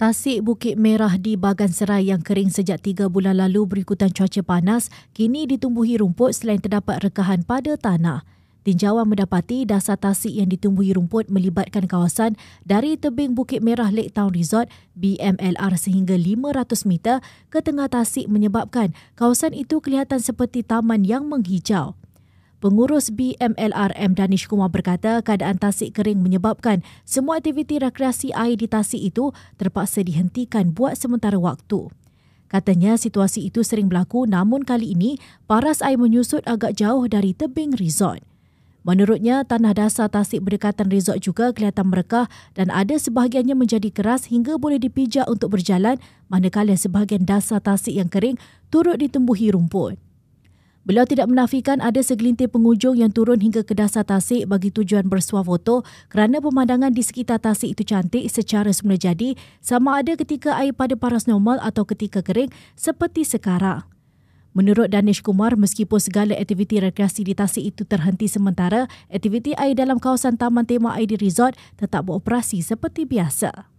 Tasik Bukit Merah di Bagan Serai yang kering sejak tiga bulan lalu berikutan cuaca panas kini ditumbuhi rumput selain terdapat rekahan pada tanah. Tinjauan mendapati dasar tasik yang ditumbuhi rumput melibatkan kawasan dari tebing Bukit Merah Lake Town Resort BMLR sehingga 500 meter ke tengah tasik menyebabkan kawasan itu kelihatan seperti taman yang menghijau. Pengurus BMLRM Danish Kumar berkata keadaan tasik kering menyebabkan semua aktiviti rekreasi air di tasik itu terpaksa dihentikan buat sementara waktu. Katanya situasi itu sering berlaku namun kali ini paras air menyusut agak jauh dari tebing resort. Menurutnya, tanah dasar tasik berdekatan resort juga kelihatan merekah dan ada sebahagiannya menjadi keras hingga boleh dipijak untuk berjalan manakala sebahagian dasar tasik yang kering turut ditumbuhi rumput. Beliau tidak menafikan ada segelintir pengunjung yang turun hingga ke dasar tasik bagi tujuan bersuah foto kerana pemandangan di sekitar tasik itu cantik secara semula jadi sama ada ketika air pada paras normal atau ketika kering seperti sekarang. Menurut Danish Kumar, meskipun segala aktiviti rekreasi di tasik itu terhenti sementara, aktiviti air dalam kawasan Taman Tema ID Resort tetap beroperasi seperti biasa.